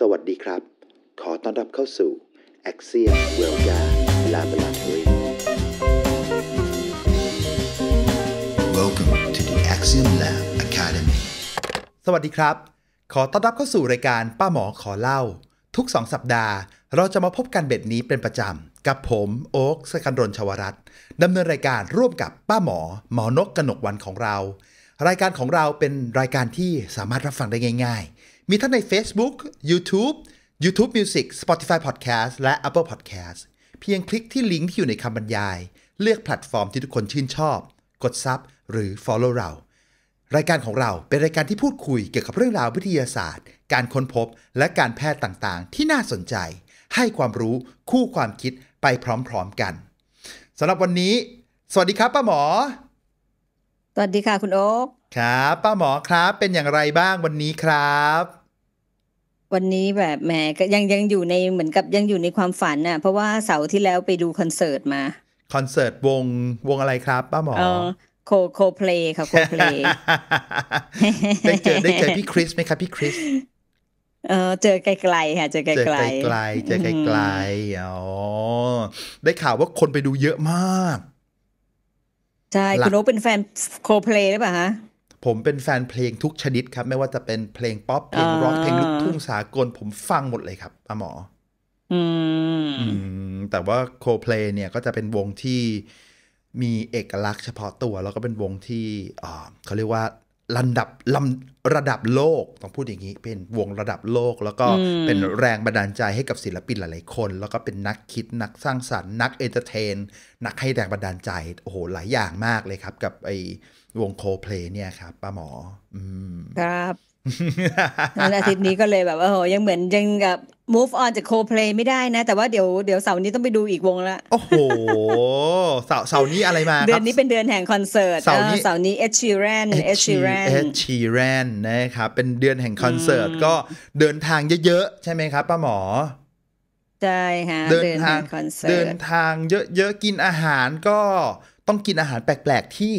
สวัสดีครับ ขอต้อนรับเข้าสู่ Axiom Wellga Laboratory Welcome to the Axiom Lab Academy สวัสดีครับ ขอต้อนรับเข้าสู่รายการป้าหมอขอเล่า ทุกสองสัปดาห์เราจะมาพบกันเบ็ดนี้เป็นประจำกับผม โอ๊คสกันรนชวรัตดำเนินรายการร่วมกับป้าหมอ หมอนกกนกวันของเรา รายการของเราเป็นรายการที่สามารถรับฟังได้ง่ายมีทั้งใน Facebook YouTube YouTube Music Spotify Podcast และ Apple Podcast เพียงคลิกที่ลิงก์ที่อยู่ในคำบรรยาย เลือกแพลตฟอร์มที่ทุกคนชื่นชอบ กดซับหรือ Follow เรา รายการของเราเป็นรายการที่พูดคุยเกี่ยวกับเรื่องราววิทยาศาสตร์ การค้นพบและการแพทย์ต่างๆ ที่น่าสนใจ ให้ความรู้คู่ความคิดไปพร้อม ๆ กันสำหรับวันนี้ สวัสดีครับป้าหมอ สวัสดีค่ะคุณโอ๊คครับ ป้าหมอครับ เป็นอย่างไรบ้างวันนี้ครับ วันนี้แบบแหมก็ยังยังอยู่ในเหมือนกับยังอยู่ในความฝันน่ะ เพราะว่าเสาร์ที่แล้วไปดูคอนเสิร์ตมา คอนเสิร์ตวงวงอะไรครับ ป้าหมอโคโคเพลย์ค่ะโคเพลย์ได้เจอได้เจอพี่คริสไหมครับพี่คริสเออเจอไกลๆค่ะเจอไกลๆเจอไกลๆเจอไกลๆอ๋อได้ข่าวว่าคนไปดูเยอะมาก ใช่คุณโอเป็นแฟนโคเพลย์หรือเปล่าฮะผมเป็นแฟนเพลงทุกชนิดครับ ไม่ว่าจะเป็นเพลงป๊อปเพลงร็อกเพลงลูกทุ่งสากลผมฟังหมดเลยครับอหมอแต่ว่าโคเพลเนี่ยก็จะเป็นวงที่มีเอกลักษณ์เฉพาะตัว แล้วก็เป็นวงที่เขาเรียกว่าระดับลำระดับโลกต้องพูดอย่างนี้ เป็นวงระดับโลก แล้วก็เป็นแรงบันดาลใจให้กับศิลปินหลายๆคน แล้วก็เป็นนักคิดนักสร้างสารรค์ นักเอนเตอร์เทนนักให้แรงบันดาลใจ โอ้โหหลายอย่างมากเลยครับ กับไอวงโคเพลเนี่ยครับป้าหมออืัครับอาทิตย์นี้ก็เลยแบบว่าโหยังเหมือนยังกับ move on จากโคเพล l ไม่ได้นะ แต่ว่าเดี๋ยวเดี๋ยวเสาร์นี้ต้องไปดูอีกวงละโอ้โหเสาร์เสาร์นี้อะไรมาเดือนนี้เป็นเดือนแห่งคอนเสิร์ตเสาร์นี้เสาร์นี้เอช h e e r a n Ed Sheeran Ed s นะครับเป็นเดือนแห่งคอนเสิร์ตก็เดินทางเยอะๆใช่ไหมครับป้าหมอ ใช่ฮะเดินทางเดินทางเยอะๆกินอาหารก็ต้องกินอาหารแปลกๆที่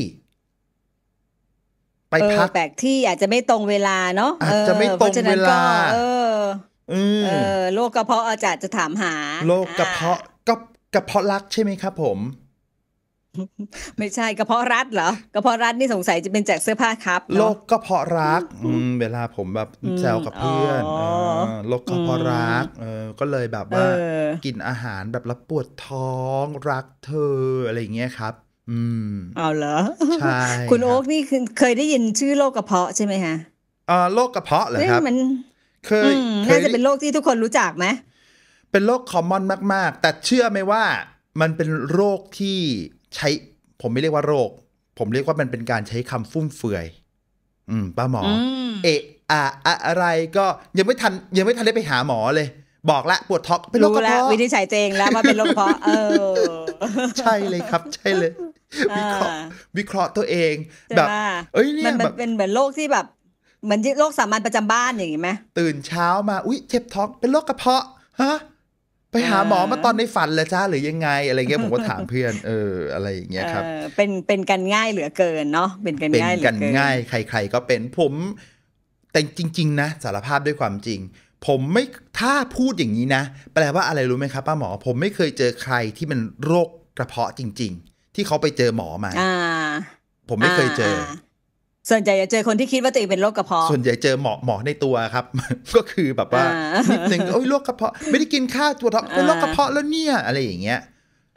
ไปพักแปลกที่อาจจะไม่ตรงเวลาเนาะอาจจะไม่ตรงเวลาเออเออโรคกระเพาะอาจารย์จะถามหาโรคกระเพาะก็กระเพาะรักใช่ไหมครับผม ไม่ใช่กระเพาะรัดเหรอกระเพาะรัดนี่สงสัยจะเป็นแจกเสื้อผ้าครับโรคกระเพาะรักเวลาผมแบบแซวกับเพื่อนโรคกระเพาะรักเออก็เลยแบบว่ากินอาหารแบบแล้วปวดท้องรักเธออะไรอย่างเงี้ยครับอืมเอาเหรอใช่คุณโอ๊กนี่เคยได้ยินชื่อโรคกระเพาะใช่ไหมฮะอ่าโรคกระเพาะเหรอครับมันเคยน่าจะเป็นโรคที่ทุกคนรู้จักไหมเป็นโรคคอมมอนมากๆ แต่เชื่อไหมว่ามันเป็นโรคที่ใช้ ผมไม่เรียกว่าโรค ผมเรียกว่ามันเป็นการใช้คำฟุ่มเฟือย อืม ป้าหมอเอะอะอะอะไรก็ยังไม่ทันยังไม่ทันได้ไปหาหมอเลย บอกละ ปวดท้องเป็นโรคกระเพาะวินิจฉัยเองแล้วว่าเป็นโรคกระเพาะเออ ใช่เลยครับใช่เลยวิเคราะห์วิเคราะห์ตัวเองแบบ เอ้ยเนี่ยมันเป็นเหมือนโรคที่แบบเหมือนโรคสามัญประจำบ้านอย่างนี้ไหมตื่นเช้ามาอุ้ยเจ็บท้องเป็นโรคกระเพาะฮะไปหาหมอมาตอนในฝันเลยจ้าหรือยังไง อะไรเงี้ยผมก็ถามเพื่อน เอออะไรอย่างเงี้ยครับเป็นเป็นกันง่ายเหลือเกินเนาะเป็นกันง่ายเหลือเกินเป็นกันง่ายใคร ๆก็เป็นผมแต่จริง ๆ นะ สารภาพด้วยความจริง ผมไม่ถ้าพูดอย่างนี้นะแปลว่าอะไรรู้ไหมครับป้าหมอผมไม่เคยเจอใครที่เป็นโรคกระเพาะจริง ๆที่เขาไปเจอหมอมา ผมไม่เคยเจอ ส่วนใหญ่จะเจอคนที่คิดว่าตัวเองเป็นโรคกระเพาะ ส่วนใหญ่เจอหมอหมอในตัวครับ ก็คือแบบว่านิดนึงโอ้ยโรคกระเพาะ ไม่ได้กินข้าวตัวท้องเป็นโรคกระเพาะแล้วเนี่ยอะไรอย่างเงี้ย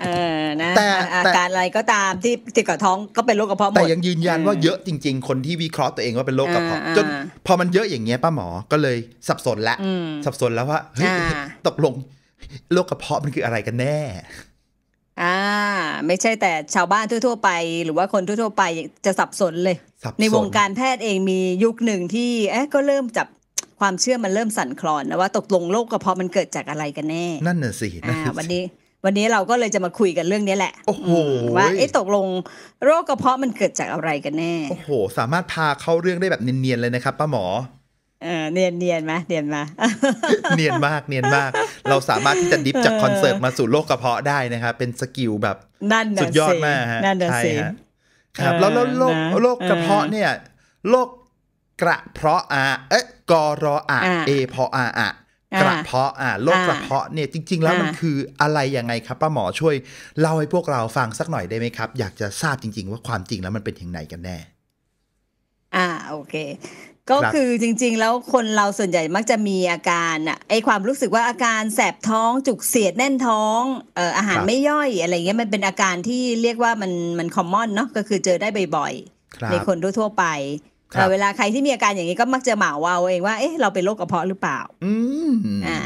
เออนะแต่อาการอะไรก็ตามที่ติดกับท้องก็เป็นโรคกระเพาะหมด แต่ยังยืนยันว่าเยอะจริงๆ คนที่วิเคราะห์ตัวเองว่าเป็นโรคกระเพาะจน พอมันเยอะอย่างเงี้ยป้าหมอก็เลยสับสนละ สับสนแล้วว่าตกลงโรคกระเพาะมันคืออะไรกันแน่อ่าไม่ใช่แต่ชาวบ้านทั่ว ๆไปหรือว่าคนทั่วๆไปจะสับสนเลย ในวงการแพทย์เองมียุคหนึ่งที่เอ๊ะก็เริ่มจับความเชื่อมันเริ่มสั่นคลอนนะว่า ตกลงโรคกระเพาะมันเกิดจากอะไรกันแน่นั่นน่ะสิอ่าวันนี้วันนี้เราก็เลยจะมาคุยกันเรื่องนี้แหละโอ้โหว่าไอ้ตกลงโรคกระเพาะมันเกิดจากอะไรกันแน่โอ้โหสามารถพาเข้าเรื่องได้แบบเนียนๆเลยนะครับป้าหมอเนียนเนียนไหมเนียนมาเนียนมากเนียนมาก เราสามารถที่จะดิฟจากคอนเสิร์ตมาสู่โลกกระเพาะได้นะครับ เป็นสกิลแบบสุดยอดมากฮะใช่ครับ แล้วโรคโลกกระเพาะเนี่ยโรคกระเพาะอะเอ๊ะกรออาเอ พออาอะกระเพาะ อ่ะโรคกระเพาะเนี่ยจริงๆแล้วมันคืออะไรยังไงครับป้าหมอช่วย เล่าให้พวกเราฟังสักหน่อยได้ไหมครับ อยากจะทราบจริง ๆ ว่าความจริงแล้วมันเป็นอย่างไรกันแน่อ่าโอเคก็คือ จริงๆแล้วคนเราส่วนใหญ่มักจะมีอาการอะไอความรู้สึกว่าอาการแสบท้องจุกเสียดแน่นท้องเอ่ออาหารไม่ย่อยอะไรเงี้ยมันเป็นอาการที่เรียกว่ามันมันคอมมอนเนาะก็คือเจอได้บ่อยๆในคนทั่วไปเวลาใครที่มีอาการอย่างนี้ก็มักจะหมาเอาเองว่าเอ๊ะเราเป็นโรคกระเพาะหรือเปล่า อืมอ่า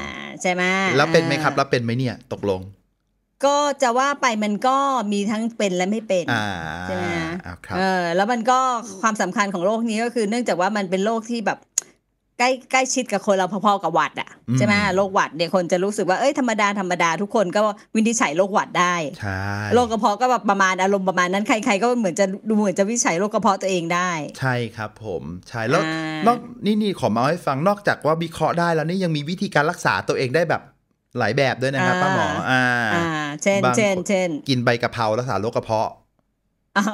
ใช่ไหมแล้วเป็นไหมครับแล้วเป็นไหมเนี่ยตกลง ก็จะว่าไปมันก็มีทั้งเป็นและไม่เป็นใช่ไหมเออแล้วมันก็ความสำคัญของโรคนี้ก็คือ เนื่องจากว่ามันเป็นโรคที่แบบใกล้ใกล้ชิดกับคนเราพอๆกับหวัดอ่ะใช่ไหมโรคหวัดเนี่ยคนจะรู้สึกว่าเอ้ยธรรมดาธรรมดาทุกคนก็วินิจฉัยโรคหวัดได้โรคกระเพาะก็แบบประมาณอารมณ์ประมาณนั้นใครๆก็เหมือนจะดูเหมือนจะวินิจฉัยโรคกระเพาะตัวเองได้ ใช่ครับผมใช่แล้วนอกนี่นี่ขอมาให้ฟังนอกจากว่าวิเคราะห์ได้แล้วนี่ยังมีวิธีการรักษาตัวเองได้แบบหลายแบบด้วยนะครับป้าหมออ่าเช่นเช่นเช่นกินใบกะเพรารักษาโรคกระเพาะอ๋อ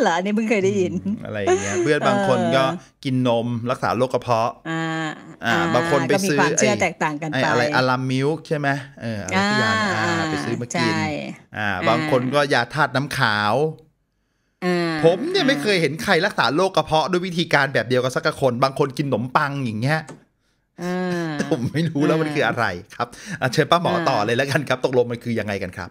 เหรออันนี้เพิ่งเคยได้ยินอะไรเงี้ย เพื่อนบางคนก็กินนมรักษาโรคกระเพาะอ่าอ่า บางคนไปซื้อความเชื่อแตกต่างกันไปอะไรอารามิลใช่ไหมเอออะไรอย่างไปซื้อมากินอ่า บางคนก็ยาธาตุน้ำขาวผมเนี่ยไม่เคยเห็นใครรักษาโรคกระเพาะ ด้วยวิธีการแบบเดียวกับสักคน บางคนกินขนมปังอย่างเงี้ยผมไม่รู้แล้วมันคืออะไรครับเชิญป้าหมอต่อเลยแล้วกัน ครับตกลงมันคือยังไงกันครับ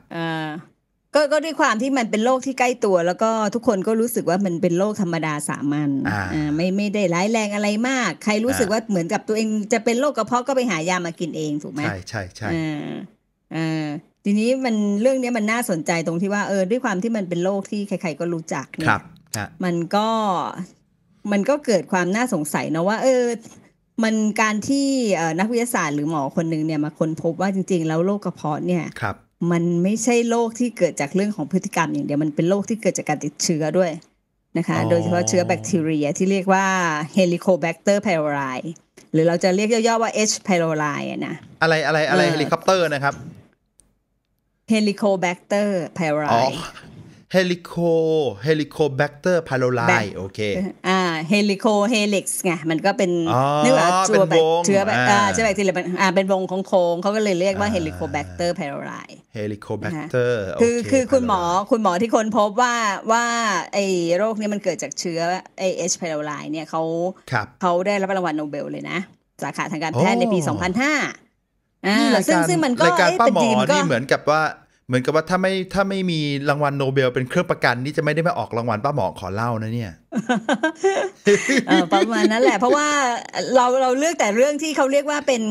ก็ก็ด้วยความที่มันเป็นโรคที่ใกล้ตัว แล้วก็ทุกคนก็รู้สึกว่ามันเป็นโรคธรรมดาสามัญอ่าไม่ไม่ได้ร้ายแรงอะไรมาก ใครรู้สึกว่าเหมือนกับตัวเอง จะเป็นโรคกระเพาะก็ไปหายามากินเอง ถูกไหมใช่ใช่ใช่อ่าอ่าทีนี้มันเรื่องนี้มันน่าสนใจตรงที่ว่า เออ ด้วยความที่มันเป็นโรคที่ใครๆก็รู้จักเนี่ยมันก็มันก็เกิดความน่าสงสัยนะว่าเออ มันการที่นักวิทยาศาสตร์หรือหมอคนหนึ่งเนี่ยมาค้นพบว่าจริง ๆ แล้วโรคกระเพาะเนี่ยครับมันไม่ใช่โรคที่เกิดจากเรื่องของพฤติกรรมอย่างเดียว มันเป็นโรคที่เกิดจากการติดเชื้อด้วยนะคะ โดยเฉพาะเชื้อแบคทีเรียที่เรียกว่า Helicobacter pylori หรือเราจะเรียกย่อๆว่า H. pylori นะอะไรอะไรอะไรเฮลิคอปเตอร์นะครับ Helicobacter pylori เฮลิโค เฮลิโคแบคเตอร์พาโลไลโอเค อ่า เฮลิโค เฮลิกส์ไง มันก็เป็นนึกว่าจัวแบคเชื้อแบคเชื้อแบคทีเรียอ่าเป็นวงของโค้งเขาก็เลยเรียกว่าเฮลิโคแบคเตอร์พาโลไลเฮลิโคแบคเตอร์คือคือคุณหมอคุณหมอที่ค้นพบว่าว่าไอโรคนี้มันเกิดจากเชื้อไอเอชพาโลไลเนี่ยเขาเขาได้รับรางวัลโนเบลเลยนะ สาขาทางการแพทย์ในปี 2005อ่าซึ่งซึ่งมันก็เป็นาีปหมอนี่เหมือนกับว่าเหมือนกับว่าถ้าไม่ถ้าไม่มีรางวัลโนเบลเป็นเครื่องประกัน นี่จะไม่ได้มาออกรางวัลป้าหมอขอเล่านะเนี่ยประมาณนั้นแหละเพราะว่าเราเราเลือกแต่เรื่องที่เขาเรียกว่าเป็น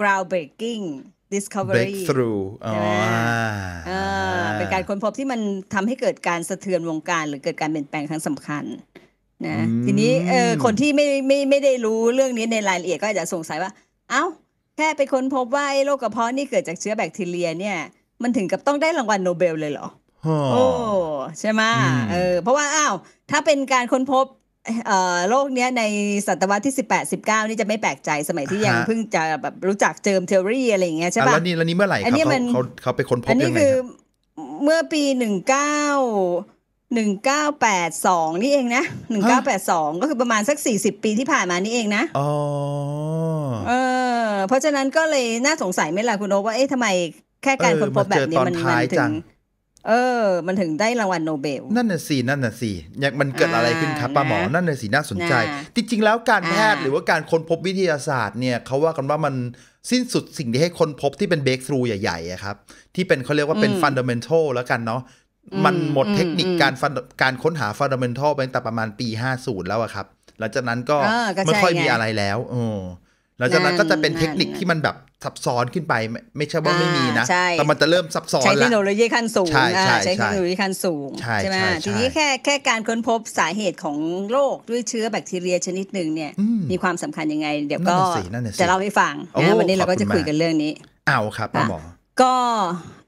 ground breaking discovery breakthrough เป็นการค้นพบที่มันทำให้เกิดการสะเทือนวงการ หรือเกิดการเปลี่ยนแปลงครั้งสำคัญนะทีนี้เออคนที่ไม่ไม่ไม่ได้รู้เรื่องนี้ในรายละเอียดก็อาจจะสงสัยว่าเอ้าแค่ไปค้นพบว่าโรคกระเพาะนี่เกิดจากเชื้อแบคทีเรียเนี่ยมันถึงกับต้องได้รางวัลโนเบลเลยเหรอโอ้ ใช่ไหมเออเพราะว่า อ้าว ถ้าเป็นการค้นพบโลกเนี้ยในศตวรรษที่ 18 19 นี่จะไม่แปลกใจสมัยที่ยังเพิ่งจะแบบรู้จักเจอมเทอรี่อะไรอย่างเงี้ยใช่ป่ะแล้วนี่แล้วนี่เมื่อไหร่ครับเขาเขาไปค้นพบยังไงคือ เมื่อปี19 1982 นี่เองนะ 1982 ก็คือประมาณสัก 40 ปีที่ผ่านมานี่เองนะ อ๋อเออ เพราะฉะนั้นก็เลยน่าสงสัยไหมล่ะคุณโอว่าเอ๊ะทำไมแค่การค้นพบแบบนี้มันถึงเออ มันถึงได้รางวัลโนเบล นั่นน่ะสินั่นน่ะสิยังมันเกิดอะไรขึ้นครับป้าหมอนั่นน่ะสิน่าสนใจ จริงๆแล้วการแพทย์หรือว่าการค้นพบวิทยาศาสตร์เนี่ยเขาว่ากันว่ามันสิ้นสุดสิ่งที่ให้ค้นพบที่เป็นเบรกทรู ใหญ่ๆครับ ที่เป็นเขาเรียกว่าเป็นฟันเดเมนทัลแล้วกันเนาะมันหมดเทคนิคการการค้นหาฟันเดเมนทัลไปตั้งแต่ประมาณปี50แล้วครับหลังจากนั้นก็ไม่ค่อยมีอะไรแล้วอหลังจากนั้นก็จะเป็นเทคนิคที่มันแบบซับซ้อนขึ้นไปไม่ใช่ว่าไม่มีนะ แต่มันจะเริ่มซับซ้อนใช้เทคโนโลยีขั้นสูง ใช่ ใช้เทคโนโลยีขั้นสูง ใช่ไหมทีนี้แค่แค่การค้นพบสาเหตุของโรคด้วยเชื้อแบคทีเรียชนิดหนึ่งเนี่ย มีความสำคัญยังไง เดี๋ยวก็ จะเล่าให้ฟังนะวันนี้เราก็จะคุยกันเรื่องนี้ เอาครับหมอ ก็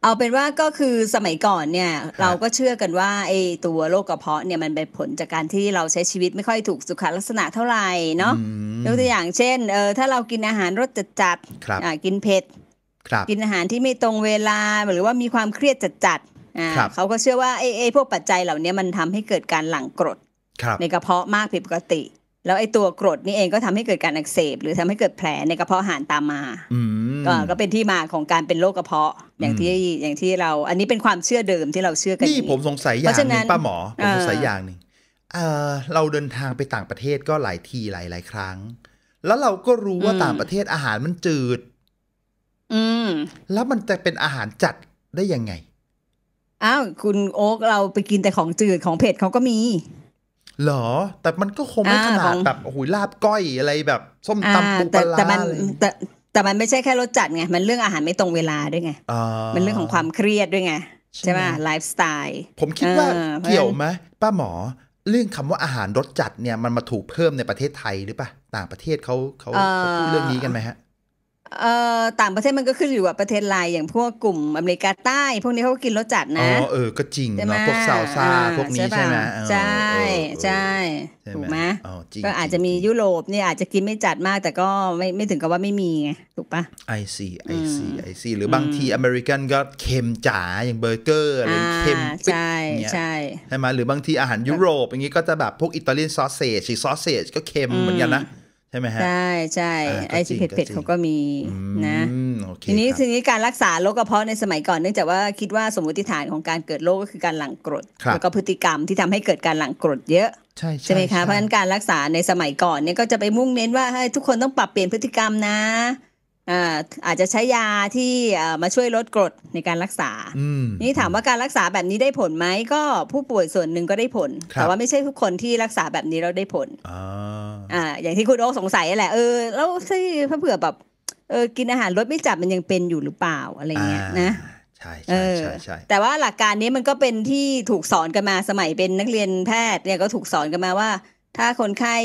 เอาเป็นว่าก็คือสมัยก่อนเนี่ยเราก็เชื่อกันว่าไอ้ตัวโรคกระเพาะเนี่ยมันเป็นผลจากการที่เราใช้ชีวิตไม่ค่อยถูกสุขลักษณะเท่าไหร่เนาะยกตัวอย่างเช่นเออถ้าเรากินอาหารรสจัดจัดกินเผ็ดกินอาหารที่ไม่ตรงเวลาหรือว่ามีความเครียดจัดจัดเขาก็เชื่อว่าไอ้พวกปัจจัยเหล่านี้มันทำให้เกิดการหลั่งกรดในกระเพาะมากผิดปกติแล้วไอ้ตัวกรดนี่เองก็ทำให้เกิดการอักเสบ หรือทำให้เกิดแผลในกระเพาะอาหารตามมาก็ก็เป็นที่มาของการเป็นโรคกระเพาะ อย่างที่อย่างที่เรา อันนี้เป็นความเชื่อเดิมที่เราเชื่อกันนี่ผมสงสัยอย่างนึงป้าหมอผมสงสัยอย่างหนึ่งเราเดินทางไปต่างประเทศก็หลายทีหลายหลายครั้ง แล้วเราก็รู้ว่าต่างประเทศอาหารมันจืด อืมแล้วมันจะเป็นอาหารจัดได้ยังไงอ้าวคุณโอ๊กเราไปกินแต่ของจืดของเผ็ดเขาก็มีหรอ แต่มันก็คงไม่ขนาดแบบโอ้โหลาบก้อยอะไรแบบ ส้มตำปูปลาแต่มันแต่แต่มันไม่ใช่แค่รสจัดไง มันเรื่องอาหารไม่ตรงเวลาด้วยไง มันเรื่องของความเครียดด้วยไง ใช่ป่ะไลฟ์สไตล์ ผมคิดว่าเกี่ยวไหมป้าหมอเรื่องคำว่าอาหารรสจัดเนี่ย มันมาถูกเพิ่มในประเทศไทยหรือปะต่างประเทศเขาเขาพูดเรื่องนี้กันไหมฮะต่างประเทศมันก็ขึ้นอยู่กับประเทศลายอย่างพวกกลุ่มอเมริกาใต้ พวกนี้เขาก็กินรสจัดนะ อ๋อ เออ ก็จริงเนาะพวกซาวซาพวกนี้ใช่ไหมใช่ใช่ถูกไหมก็อาจจะมียุโรปเนี่ย อาจจะกินไม่จัดมากแต่ก็ไม่ไม่ถึงกับว่าไม่มีไงถูกปะไอซีไอซีไอซีหรือบางทีอเมริกันก็เค็มจ๋าอย่างเบอร์เกอร์อะไรเค็มปิ๊กเนี่ยใช่ใช่ไหมหรือบางทีอาหารยุโรปอย่างนี้ก็จะแบบพวกอิตาเลียนซอสเซจซอสเซจก็เค็มเหมือนกันนะใช่ไหมฮะใช่ใช่ไอที่เผ็ดดเขาก็มีนะทีนี้ทีนี้การรักษาโรคกระเพาะในสมัยก่อนเนื่องจากว่าคิดว่าสมมติฐานของการเกิดโรคก็คือการหลั่งกรดแล้วก็พฤติกรรมที่ทำให้เกิดการหลั่งกรดเยอะใช่ใช่ไหมคะเพราะฉะนั้นการรักษาในสมัยก่อนเนี่ยก็จะไปมุ่งเน้นว่าให้ทุกคนต้องปรับเปลี่ยนพฤติกรรมนะอาจจะใช้ยาที่มาช่วยลดกรดในการรักษา นี่ถามว่าการรักษาแบบนี้ได้ผลไหมก็ผู้ป่วยส่วนหนึ่งก็ได้ผล แต่ว่าไม่ใช่ทุกคนที่รักษาแบบนี้เราได้ผลออย่างที่คุณโอ๊สงสัยแหละ เออแล้วถ้าเผื่อแบบเออกินอาหารลดไม่จับมันยังเป็นอยู่หรือเปล่าอะไรเงี้ยนะใช่ใช่ใช่แต่ว่าหลักการนี้มันก็เป็นที่ถูกสอนกันมาสมัยเป็นนักเรียนแพทย์เนี่ยก็ถูกสอนกันมาว่าถ้าคนไข้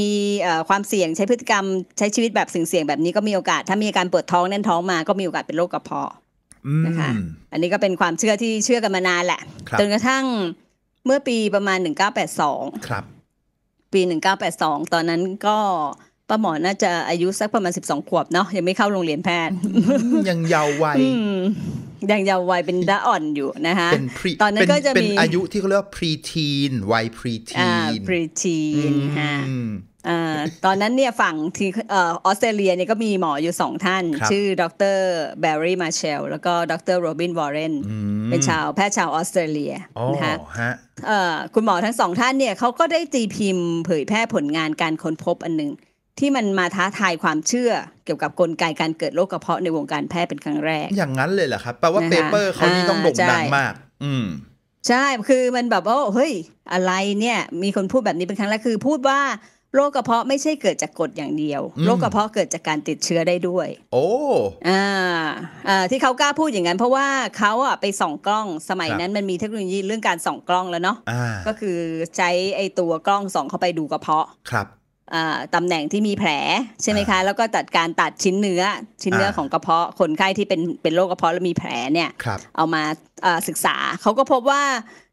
มีความเสี่ยงใช้พฤติกรรม ใช้ชีวิตแบบเสี่ยงๆแบบนี้ก็มีโอกาส ถ้ามีอาการปวดท้องแน่นท้องมาก็มีโอกาสเป็นโรคกระเพาะนะคะ อันนี้ก็เป็นความเชื่อที่เชื่อกันมานานแหละจนกระทั่งเมื่อปีประมาณ 1982ก้าแปี 1982 ตอนนั้นก็ป้าหมอน่าจะอายุสักประมาณ 12 ขวบเนาะยังไม่เข้าโรงเรียนแพทย์ยังเยาว์วัยยังเยาว์วัยเป็นดะอ่อนอยู่นะคะตอนนั้นก็จะมีอายุที่เขาเรียกว่าพรีทีนวัย p r e t e e พรีทีน e n ค่ะตอนนั้นเนี่ยฝั่งที่ออสเตรเลียเนี่ยก็มีหมออยู่สองท่าน ชื่อดรแบร์รี่มาเชล แล้วก็ดรโรบินวอร์เรนเป็นชาวแพทย์ชาวออสเตรเลียนะคะคุณหมอทั้งสองท่านเนี่ยเขาก็ได้ตีพิมพ์เผยแพร่ผลงานการค้นพบอันหนึ่งที่มันมาท้าทายความเชื่อเกี่ยวกับกลไกการเกิดโรคกระเพาะในวงการแพทย์เป็นครั้งแรก อย่างนั้นเลยเหรอครับ แปลว่าเปเปอร์เขานี่ต้องโด่งดังมาก อืม ใช่ คือมันแบบว่า เฮ้ย อะไรเนี่ย มีคนพูดแบบนี้เป็นครั้งแรก คือพูดว่าโรคกระเพาะไม่ใช่เกิดจากกรดอย่างเดียว โรคกระเพาะเกิดจากการติดเชื้อได้ด้วย โอ้ อ่า อ่า ที่เขากล้าพูดอย่างนั้น เพราะว่าเขาอ่ะไปส่องกล้อง สมัยนั้นมันมีเทคโนโลยีเรื่องการส่องกล้องแล้วเนาะก็คือใช้ไอตัวกล้องส่องเข้าไปดูกระเพาะ ครับตำแหน่งที่มีแผลใช่ไหมคะ แล้วก็ตัดการตัดชิ้นเนื้อชิ้นเนื้อของกระเพาะคนไข้ที่เป็นเป็นโรคกระเพาะแล้วมีแผลเนี่ยเอามาศึกษาเขาก็พบว่า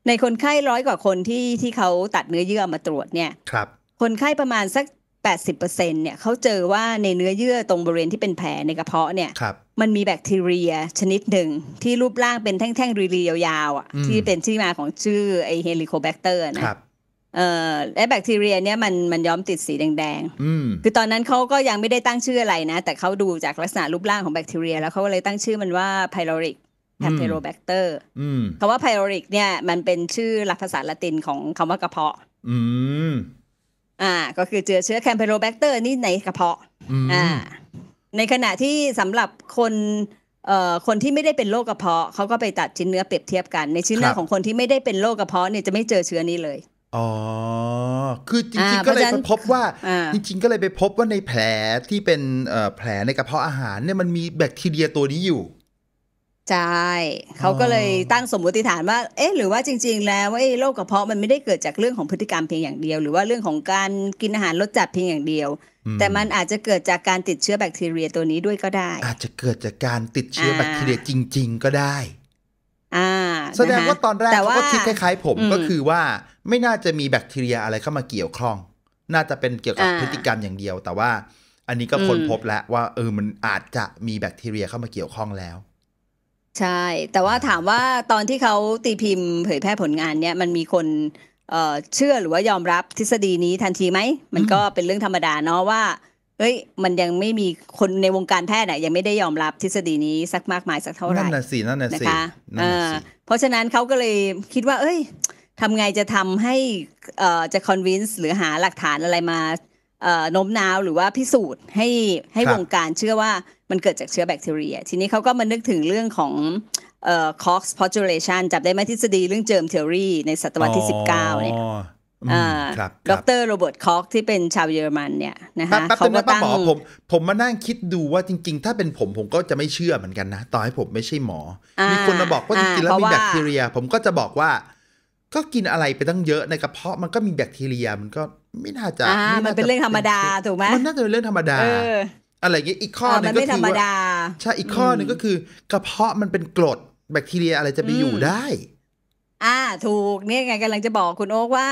ในคนไข้ร้อยกว่าคนที่ที่เขาตัดเนื้อเยื่อมาตรวจเนี่ยครับ คนไข้ประมาณสัก 80%เนี่ยเขาเจอว่าในเนื้อเยื่อตรงบริเวณที่เป็นแผลในกระเพาะเนี่ยมันมีแบคทีเรียชนิดหนึ่งที่รูปร่างเป็นแท่งๆรีๆยาวๆอ่ะที่เป็นที่มาของชื่อไอเฮลิโคแบคเตอร์นะเอ่อและแบคทีเรียเนี่ยมันมันย้อมติดสีแดงๆคือตอนนั้นเขาก็ยังไม่ได้ตั้งชื่ออะไรนะ แต่เขาดูจากลักษณะรูปร่างของแบคทีเรียแล้วเขาก็เลยตั้งชื่อมันว่าไพโรริกแพปเปโรแบคเตอร์คำว่าไพโรริกเนี่ย มันเป็นชื่อหลักภาษาละตินของคำว่ากระเพาะอ่าก็คือเจอเชื้อแคมเปโรแบคเตอร์นี่ในกระเพาะ อ่า ในขณะที่สำหรับคนเอ่อคนที่ไม่ได้เป็นโรคกระเพาะเขาก็ไปตัดชิ้นเนื้อเปรียบเทียบกัน ในชิ้นเนื้อของคนที่ไม่ได้เป็นโรคกระเพาะเนี่ยจะไม่เจอเชื้อนี้เลยอ๋อคือจริงๆก็เลยไปพบว่า จริงๆก็เลยไปพบว่าในแผลที่เป็นแผลในกระเพาะอาหารเนี่ยมันมีแบคทีเรียตัวนี้อยู่ ใช่เขาก็เลยตั้งสมมติฐานว่าเอ๊ะหรือว่าจริง ๆ แล้วว่าโรคกระเพาะมันไม่ได้เกิดจากเรื่องของพฤติกรรมเพียงอย่างเดียว หรือว่าเรื่องของการกินอาหารรสจัดเพียงอย่างเดียว แต่มันอาจจะเกิดจากการติดเชื้อแบคทีเรียตัวนี้ด้วยก็ได้ อาจจะเกิดจากการติดเชื้อแบคทีเรียจริง ๆ ก็ได้ อ่าแสดงว่าตอนแรกเขาก็คิดคล้ายๆผมก็คือว่าไม่น่าจะมีแบคทีเรียอะไรเข้ามาเกี่ยวข้อง น่าจะเป็นเกี่ยวกับพฤติกรรมอย่างเดียว แต่ว่าอันนี้ก็ค้นพบแล้วว่า เออมันอาจจะมีแบคทีเรียเข้ามาเกี่ยวข้องแล้วใช่ แต่ว่าถามว่าตอนที่เขาตีพิมพ์เผยแพร่ผลงาน เนี่ย มันมีคนเเชื่อหรือว่ายอมรับทฤษฎีนี้ทันทีไหม มันก็เป็นเรื่องธรรมดาเนาะว่า เฮ้ย มันยังไม่มีคนในวงการแพทย์อ่ยยังไม่ได้ยอมรับทฤษฎีนี้สักมากมายสักเท่าไหร่ นั่นน่ะสิ นั่นน่ะสินะคะเพราะฉะนั้นเขาก็เลยคิดว่า เอ้ยทำไงจะทำให้จะคอนวินส์หรือหาหลักฐานอะไรมาโน้มน้าวหรือว่าพิสูจน์ ให้ให้วงการเชื่อว่ามันเกิดจากเชื้อแบคทีเรีย ทีนี้เขาก็มานึกถึงเรื่องของเอ่อ Cox p o s t u l a t จับได้ไหมทฤษฎีเรื่องเจิมเทอรี่ ในศตวรรษที่19เนี่ยดรโรเบิร์ตคอกที่เป็นชาวเยอรมันเนี่ยนะคะเขาก็ตั้งผมผมมานั่งคิดดูว่าจริงๆ ถ้าเป็นผมผมก็จะไม่เชื่อเหมือนกันนะต่อให้ผมไม่ใช่หมอมีคนมาบอกว่าจริงๆแล้วมีแบคทีเรีย ผมก็จะบอกว่าก็กินอะไรไปตั้งเยอะในกระเพาะมันก็มีแบคทีเรียมันก็ไม่น่าจะมันเป็นเรื่องธรรมดาถูกไหมมันน่าจะเป็นเรื่องธรรมดาอะไรยงเงี้ยอีกข้อนึงก็คือว่าใช่อีกข้อนึงก็คือ กระเพาะมันเป็นกรด แบคทีเรียอะไรจะไปอยู่ได้ อ่าถูกเนี่ยไงกำลังจะบอกคุณโอ๊กว่า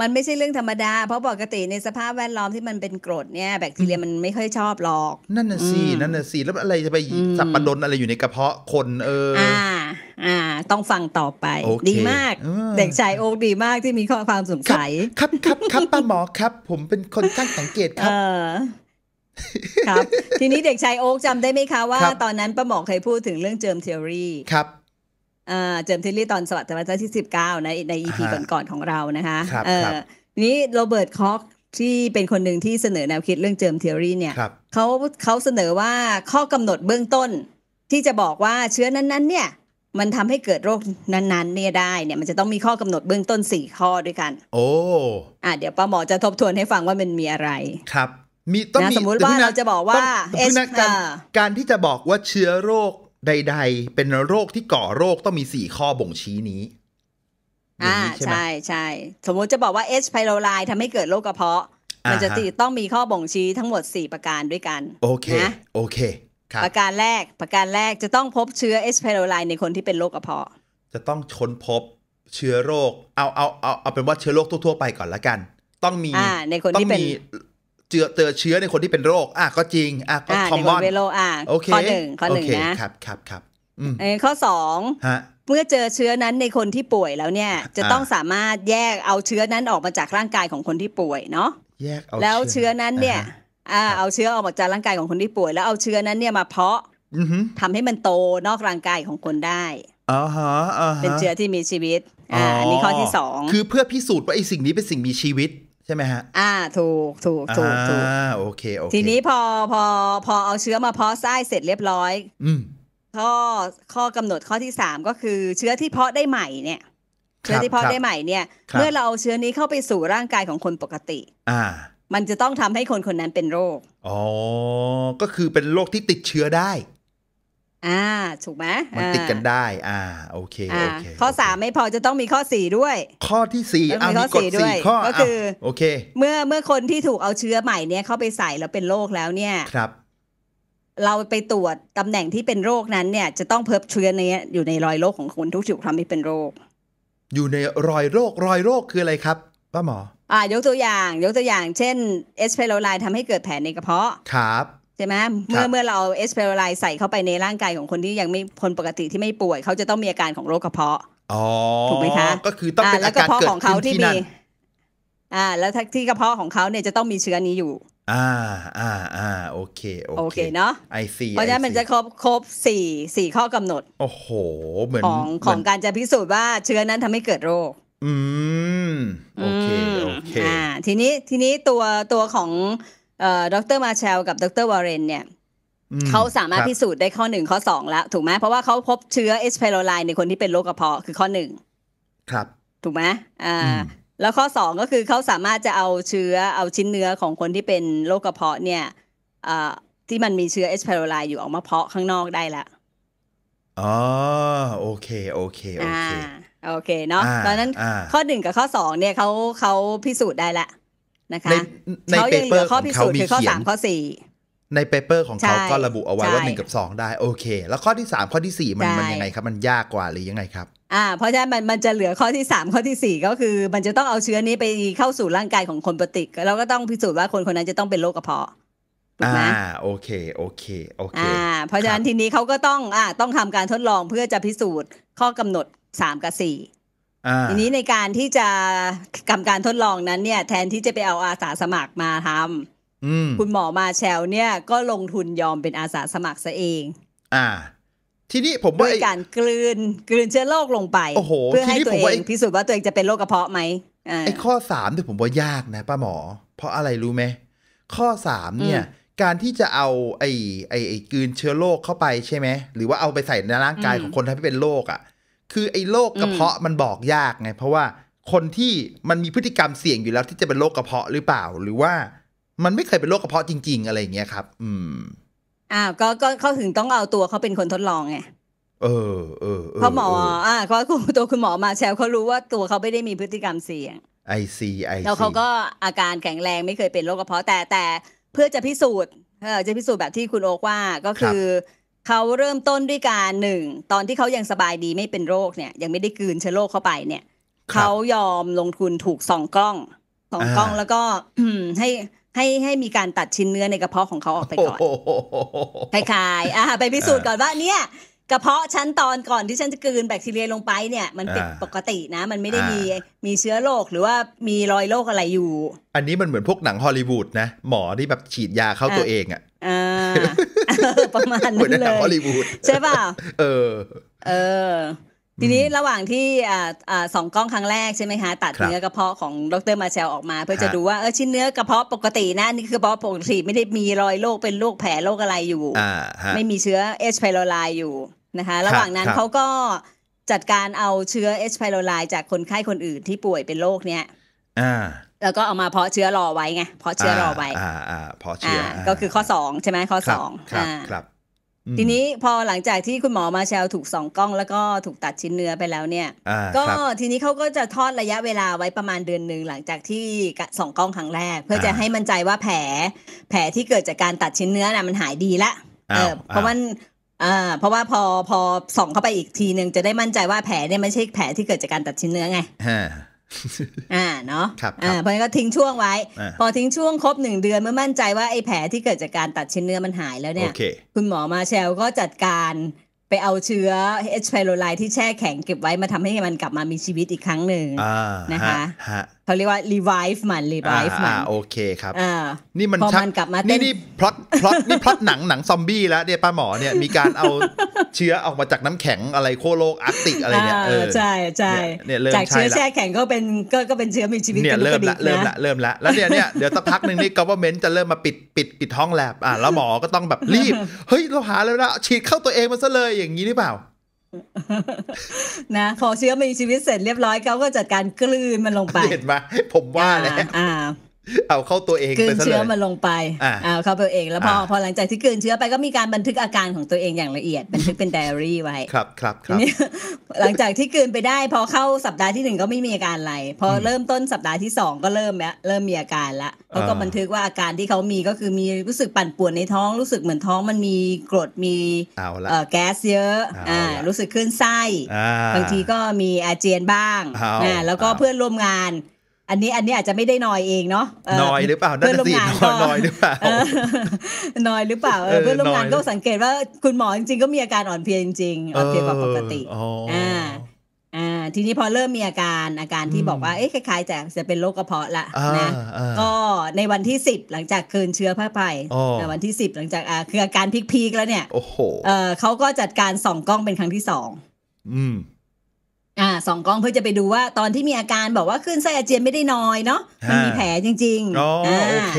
มันไม่ใช่เรื่องธรรมดา เพราะปกติในสภาพแวดล้อมที่มันเป็นกรด เนี่ยแบคทีเรียมันไม่ค่อยชอบหรอก นั่นน่ะสินั่นน่ะสิแล้วอะไรจะไปสับปะรดอะไรอยู่ในกระเพาะคน เอออ่าอ่า ต้องฟังต่อไปดีมาก เด็กชายโอ๊กดีมากที่มีข้อความสงสัย ครับครับครับป้าหมอครับ ผมเป็นคนตั้งสังเกตครับครับ ทีนี้เด็กชายโอ๊กจำได้ไหมคะว่าตอนนั้นป้าหมอเคยพูดถึงเรื่องเจิมเทอรี่ครับเจิมเทลลี่ตอนสวัสดิ์วันที่สิบเก้านะในอีพีก่อนๆของเรานะคะนี้โรเบิร์ตคอกที่เป็นคนหนึ่งที่เสนอแนวคิดเรื่องเจิมเทลลี่เนี่ยเขาเขาเสนอว่าข้อกำหนดเบื้องต้น ที่จะบอกว่าเชื้อนั้นๆเนี่ยมันทำให้เกิดโรคนั้นๆเนี่ยได้เนี่ยมันจะต้องมีข้อกำหนดเบื้องต้น4ข้อด้วยกันโอ้อ่ะเดี๋ยวป้าหมอจะทบทวนให้ฟังว่ามันมีอะไรครับ มีต้องมีสมมติว่าเราจะบอกว่าการการที่จะบอกว่าเชื้อโรคใดๆเป็นโรคที่ก่อโรคต้องมีสี่ข้อบ่งชี้นี้ อ่าใช่ใช่สมมติจะบอกว่าเอชไพโรไลทำให้เกิดโรคกระเพาะ มันจะต้องมีข้อบ่งชี้ทั้งหมด 4 ประการด้วยกัน โอเคนะโอเค ครับประการแรกประการแรกจะต้องพบเชื้อเอชไพโรไลในคนที่เป็นโรคกระเพาะ จะต้องค้นพบเชื้อโรคเอาเอาเอาเอาเป็นว่าเชื้อโรคทั่วๆไปก่อนละกัน ต้องมีในคนที่เป็นเจือเตือเชื้อในคนที่เป็นโรคอ่ะก็จริงอ่ะก็คอมมอนเโลอ่ะโอเคข้อหนึ่งข้อหนึ่งนะครับครับครับเออข้อสองเมื่อเจอเชื้อนั้นในคนที่ป่วยแล้วเนี่ยจะต้องสามารถแยกเอาเชื้อนั้นออกมาจากร่างกายของคนที่ป่วยเนาะแยกเอาแล้วเชื้อนั้นเนี่ยอ่าเอาเชื้อออกมาจากร่างกายของคนที่ป่วยแล้วเอาเชื้อนั้นเนี่ยมาเพาะทำให้มันโตนอกร่างกายของคนได้อ่าฮะเป็นเชื้อที่มีชีวิตอ่าอนี่ข้อที่สองคือเพื่อพิสูจน์ว่าไอ้สิ่งนี้เป็นสิ่งมีชีวิตใช่ไหมฮะ อ่า ถูก ถูก ถูก ถูกอ่าโอเคโอเค ทีนี้พอ พอ พอเอาเชื้อมาเพาะไส้เสร็จเรียบร้อยอืมข้อ ข้อกำหนดข้อที่สามก็คือ เชื้อที่เพาะได้ใหม่เนี่ย เชื้อที่เพาะได้ใหม่เนี่ย เมื่อเราเอาเชื้อนี้เข้าไปสู่ร่างกายของคนปกติ อ่า มันจะต้องทำให้คนคนนั้นเป็นโรค อ๋อ ก็คือเป็นโรคที่ติดเชื้อได้ถูกไหมมันติดกันได้ อ่าโอเคโอเคข้อสามไม่พอจะต้องมีข้อสี่ด้วย ข้อที่สี่อ่ามี้อสี่ด้วยก็คือโอเค เมื่อเมื่อคนที่ถูกเอาเชื้อใหม่เนี้ยเข้าไปใส่แล้วเป็นโรคแล้วเนี่ยครับ เราไปตรวจตำแหน่งที่เป็นโรคนั้นเนี่ย จะต้องเพิ่มเชื้อเนี้ยอยู่ในรอยโรคของคนทุกิูกทำให้เป็นโรค อยู่ในรอยโรครอยโรคคืออะไรครับป้าหมอ อ่า ยกตัวอย่างยกตัวอย่าง เช่นเอสเพโรไลทำให้เกิดแผลในกระเพาะครับช่ไหมเมื่อเมื่อเราเอสเพรไลใส่เข้าไปในร่างกายของคนที่ยังไม่คนปกติที่ไม่ป่วยเขาจะต้องมีอาการของโรคกระเพาะถูกไหมคะ ก็คือต้องเป็นอาการเกิดขึ้นที่นั่นอ่า แล้วที่กระเพาะของเขาเนี่ยจะต้องมีเชื้อนี้อยู่ อ่าอ่าอ่า โอเคโอเคเนาะไอซีเพราะฉะนั้นมันจะครบครบสี่สี่ข้อกำหนด โอ้โหเหมือนของของการจะพิสูจน์ว่า เชื้อนั้นทำให้เกิดโรค อืมโอเคโอเค อ่า ทีนี้ทีนี้ตัวตัวของดรมาเชล กับดรวอร์เรนเนี่ยเขาสามารถพิสูจน์ได้ข้อหนึ่งข้อสองแล้วถูกไหมเพราะว่าเขาพบเชื้อเอสเพโรไลในคนที่เป็นโรคกระเพาะคือข้อหนึ่งครับ ถูกไหมอ่าแล้วข้อสองก็คือเขาสามารถจะเอาเชื้อเอาชิ้นเนื้อของคนที่เป็นโรคกระเพาะเนี่ยที่มันมีเชื้อเอสเพโรไลอยู่ออกมาเพาะข้างนอกได้ละอ๋อ โอเคโอเค โอเคโอเคเนาะตอนนั้นข้อหนึ่งกับข้อสองเนี่ยเขาเขาพิสูจน์ได้ละนะคะเนในเปเปอรอขอพิสูจน์คือข้อสามข้อสี่ในเปเปอร์ของเขาก็ระบุเอาไว้ว่าหนึ่งกับสองได้โอเค แล้วข้อที่สามข้อที่สี่มันมันยังไงครับ มันยากกว่าหรือยังไงครับ อ่า เพราะฉะนั้นมันมันจะเหลือข้อที่สามข้อที่สี่ก็คือมันจะต้องเอาเชื้อนี้ไปเข้าสู่ร่างกายของคนปฏติแล้วก็ต้องพิสูจน์ว่าคนคนนั้นจะต้องเป็นโรคกระเพาะอ่าโอเคโอเคโอเคอ่าเพราะฉะนั้นทีนี้เขาก็ต้องอ่าต้องทำการทดลองเพื่อจะพิสูจน์ข้อกำหนด3กับ4ทีนี้ในการที่จะกำการทดลองนั้น เนี่ย แทนที่จะไปเอาอาสาสมัครมาทำคุณหมอมาแชลเนี่ยก็ลงทุนยอมเป็นอาสาสมัครซะเอง อ่าทีนี้ผมว่าการกลืนกลืนเชื้อโรคลงไปโโเพื่อให้ตัวเองพิสูจน์ว่าตัวเองจะเป็นโรคกระเพาะไหมไอ้ข้อสามเนี่ยผมว่ายากนะป้าหมอ เพราะอะไรรู้ไหมข้อสามเนี่ยการที่จะเอาไอ้ไอ้ไอ้กืนเชื้อโรคเข้าไปใช่ไหมหรือว่าเอาไปใส่ในร่างกายของคนที่เป็นโรคอ่ะคือไอ้โรคกระเพาะมันบอกยากไงเพราะว่าคนที่มันมีพฤติกรรมเสี่ยงอยู่แล้ว ที่จะเป็นโรคกระเพาะหรือเปล่า หรือว่า มันไม่เคยเป็นโรคกระเพาะจริงๆ อะไรอย่างเงี้ยครับ อืมอ่าก็ก็เขาถึงต้องเอาตัวเขาเป็นคนทดลองไงเออเออเพราะหมออ่าเขาตัวคุณหมอมาแชร์เขารู้ว่าตัวเขาไม่ได้มีพฤติกรรมเสี่ยง ไอซีไอซีแล้วเขาก็อาการแข็งแรงไม่เคยเป็นโรคกระเพาะแต่แต่ เพื่อจะพิสูจน์เออ จะพิสูจน์แบบที่คุณโอกว่าก็คือคเขาเริ่มต้นด้วยการหนึ่งตอนที่เขายังสบายดีไม่เป็นโรคเนี่ย ยังไม่ได้กืนเชื้อโรคเข้าไปเนี่ย เขายอมลงทุนถูกสองกล้องสองกล้องแล้วก็ให้ให้ให้มีการตัดชิ้นเนื้อในกระเพาะของเขาออกไปก่อน คลายๆอ่าไปพิสูจน์ก่อนว่าเนี่ย กระเพาะชั้นตอนก่อนที่ฉันจะกืนแบคทีเรียลงไปเนี่ยมันเป็นปกตินะ มันไม่ได้มีมีเชื้อโรคหรือว่ามีรอยโรคอะไรอยู่ อันนี้มันเหมือนพวกหนังฮอลลีวูดนะ หมอที่แบบฉีดยาเข้าตัวเองอะประมาณนั้นเลยฮอลลีวูดใช่ป่ะเออเออทีนี้ระหว่างที่อ่าอ่าสองกล้องครั้งแรกใช่ไหมคะตัดเนื้อกระเพาะของดรมาเชลออกมาเพื่อจะดูว่าเออชิ้นเนื้อกระเพาะปกตินะนี่คือกระเพาะปกติไม่ได้มีรอยโรคเป็นโรคแผลโรคอะไรอยู่ ไม่มีเชื้อเอชไพโรไลอยู่นะคะ ระหว่างนั้นเขาก็จัดการเอาเชื้อเอชไพโรไลจากคนไข้คนอื่นที่ป่วยเป็นโรคเนี้ยแล้วก็เอามาเพาะเชื้อรอไว้ไงเพาะเชื้อรอไว้เพาะเชื้อก็คือข้อสองใช่ไหมข้อสองครับทีนี้พอหลังจากที่คุณหมอมาแชลถูกสองกล้องแล้วก็ถูกตัดชิ้นเนื้อไปแล้วเนี่ยก็ทีนี้เขาก็จะทอดระยะเวลาไว้ประมาณเดือนหนึ่งหลังจากที่สองกล้องครั้งแรก เพื่อจะให้มั่นใจว่าแผลแผลที่เกิดจากการตัดชิ้นเนื้อน่ะมันหายดีละเพราะว่าเพราะว่าพอพอส่องเข้าไปอีกทีหนึ่งจะได้มั่นใจว่าแผลเนี่ยไม่ใช่แผลที่เกิดจากการตัดชิ้นเนื้อไงอ่าเนาะอ่าเพราะงั้นก็ทิ้งช่วงไว้ พอทิ้งช่วงครบหนึ่งเดือนเมื่อมั่นใจว่าไอ้แผลที่เกิดจากการตัดชิ้นเนื้อมันหายแล้วเนี่ย คุณหมอมาแชลก็จัดการไปเอาเชื้อ H. pylori ที่แช่แข็งเก็บไว้มาทำให้มันกลับมามีชีวิตอีกครั้งหนึ่งนะคะเขาเรียกว่า revive มัน revive มัน โอเคครับ นี่มันพอมันกลับมานี่นี่ พลอตพลอตนี่พลอตหนังหนังซอมบี้แล้วเนี่ยป้าหมอเนี่ย มีการเอาเชื้อออกมาจากน้ำแข็งอะไรโคโลกอาร์ติก อะไรเนี่ยเออใช่ใช่เนี่ยเริ่มจากเชื้อแช่แข็งก็เป็นก็ก็เป็นเชื้อมีชีวิตเนี่ยเริ่มละ เริ่มละเริ่มละ แล้วเนี่ยเนี่ยเดี๋ยวสักพักหนึ่งนี่ government จะเริ่มมาปิดปิดปิดห้องแลบอ่าแล้วหมอก็ต้องแบบรีบ เฮ้ยเราหาแล้วนะฉีดเข้าตัวเองมาซะเลยอย่างนี้หรือเปล่านะพอเชื้อมีชีวิตเสร็จเรียบร้อยเขาก็จัดการกลืนมันลงไป เห็นไหมผมว่าแล้วอ่าเอาเข้าตัวเองกืนเชื้อมาลงไปเอาเข้าตัวเอง แล้วพอพอหลังจากที่กืนเชื้อไปก็มีการบันทึกอาการของตัวเองอย่างละเอียดบันทึกเป็นไดอารี่ไว้ครับครับครับหลังจากที่กืนไปได้ พอเข้าสัปดาห์ที่หนึ่งก็ไม่มีอาการอะไรพอเริ่มต้นสัปดาห์ที่สองก็เริ่มแล้วเริ่มมีอาการละเขาก็บันทึกว่าอาการที่เขามีก็คือมีรู้สึกปั่นป่วนในท้องรู้สึกเหมือนท้องมันมีกรดมีแก๊สเยอะอ่ารู้สึกขึ้นไส้ บางทีก็มีอาเจียนบ้างอ่าแล้วก็เพื่อนร่วมงานอันนี้อันนี้อาจจะไม่ได้นอยเองเนาะนอยหรือเปล่าเพื่อนร่วมงานก็นอยหรือเปล่านอยหรือเปล่าเพื่อนร่วมงานก็สังเกตว่าคุณหมอจริง ๆ ก็มีอาการอ่อนเพลียจริง ๆอ่อนเพลียกว่าปกติอ่า อ่าทีนี้พอเริ่มมีอาการอาการที่บอกว่าเอ๊ะคล้ายๆจะจะเป็นโรคกระเพาะละนะก็ในวันที่สิบหลังจากคืนเชื้อผ้าไปในวันที่สิบหลังจากอ่าคืออาการพีกๆ แล้วเนี่ยโอ้โหเออเขาก็จัดการส่องกล้องเป็นครั้งที่สองอืมอ่าสองกล้องเพื่อจะไปดูว่าตอนที่มีอาการบอกว่าขึ้นไส้อาเจียนไม่ได้น้อยเนาะมันมีแผลจริงๆอ๋อโอเค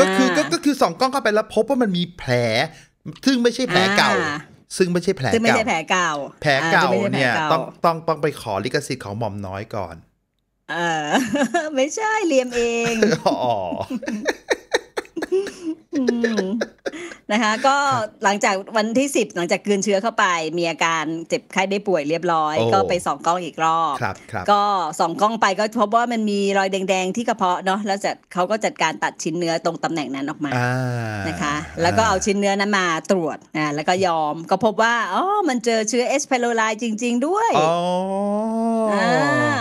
ก็คือก็คือสองกล้องเข้าไปแล้วพบว่ามันมีแผล ซึ่งไม่ใช่แผลเก่าซึ่งไม่ใช่แผลเก่าซึ่งไม่ใช่แผลเก่า แผลเก่าเนี่ย ต้องต้องต้องไปขอลิขสิทธิ์ของหม่อมน้อยก่อน เออไม่ใช่เลียมเองอ๋อนะคะก็หลังจากวันที่สิบหลังจากกืนเชื้อเข้าไป มีอาการเจ็บไข้ได้ป่วยเรียบร้อย ก็ไปสองกล้องอีกรอบก็สองกล้องไปก็พบว่ามันมีรอยแดง ๆ ที่กระเพาะเนาะแล้วจะเขาก็จัดการตัดชิ้นเนื้อตรงตำแหน่งนั้นออกมานะคะ แล้วก็เอาชิ้นเนื้อนั้นมาตรวจอ่าแล้วก็ยอมก็พบว่าอ๋อมันเจอเชื้อเอสเพโรไลจริง ๆ ด้วยอ่อ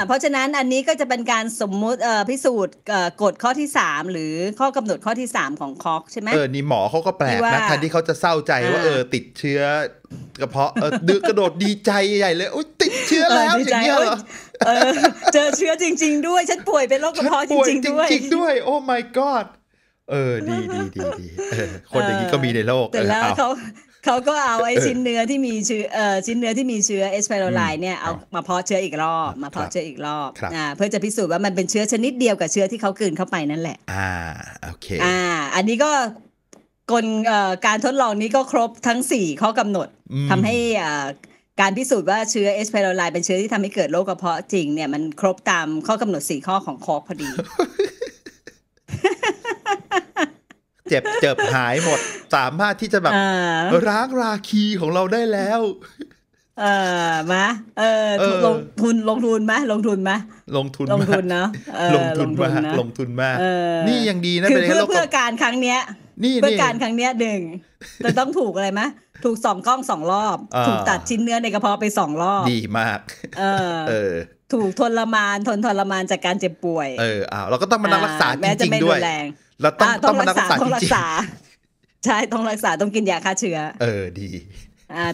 เพราะฉะนั้นอันนี้ก็จะเป็นการสมมุติพิสูจน์กฎข้อที่ 3 หรือข้อกำหนดข้อที่ 3 ของคอกใช่ไไหมเออ นี่หมอเขาก็แปลกนะแทนที่เขาจะเศร้าใจว่า เออ ติดเชื้อ กระเพาะ เออดือกระโดดดีใจใหญ่เลย อุ้ยติดเชื้อแล้ว อย่างเงี้ยเหรอเจอเชื้อจริง ๆ ด้วย ฉันป่วยเป็นโรคกระเพาะจริง ๆ ด้วยจริงด้วย โอ้ my god เออดีดีดีดีคนอย่างนี้ก็มีในโลกแต่แล้วเขาเขาก็เอาไอ้ชิ้นเนื้อที่มีเชื้อเอ่อชิ้นเนื้อที่มีเชื้อเอสไพโรไลเนี่ยเอามาเพาะเชื้ออีกรอบ มาเพาะเชื้ออีกรอบเพื่อจะพิสูจน์ว่ามันเป็นเชื้อชนิดเดียวกับเชื้อที่เขากลืนเข้าไปนั่นแหละ อ่าโอเคอ่า อันนี้ก็กลการทดลองนี้ก็ครบทั้ง4ข้อกำหนดทำให้การพิสูจน์ว่าเชื้อเอสไพโรไลเป็นเชื้อที่ทำให้เกิดโรคกระเพาะจริงเนี่ยมันครบตามข้อกำหนด4ข้อของคอกพอดีเจ็บเจ็บหายหมดสามารถที่จะแบบร้างราคีของเราได้แล้ว เออมาเออลงทุนลงทุนไหมลงทุนไหมลงทุนลงทุนเนาะลงทุนมากลงทุนมากนี่ยังดีนะคือเพื่อเพื่อการครั้งเนี้ยนี่เพื่อการครั้งเนี้ยหนึ่งจะต้องถูกอะไรไหมถูกสองกล้องสองรอบ ถูกตัดชิ้นเนื้อในกระเพาะไปสองรอบ ดีมากเออถูกทรมานทนทรมานจากการเจ็บป่วยเอออ่าเราก็ต้องมานั่งรักษาจริงๆด้วยแม้จะไม่รุนแรงแล้วต้องต้องรักษาต้องรักษา ใช่ ต้องรักษา ต้องกินยาฆ่าเชื้อ เออ ดี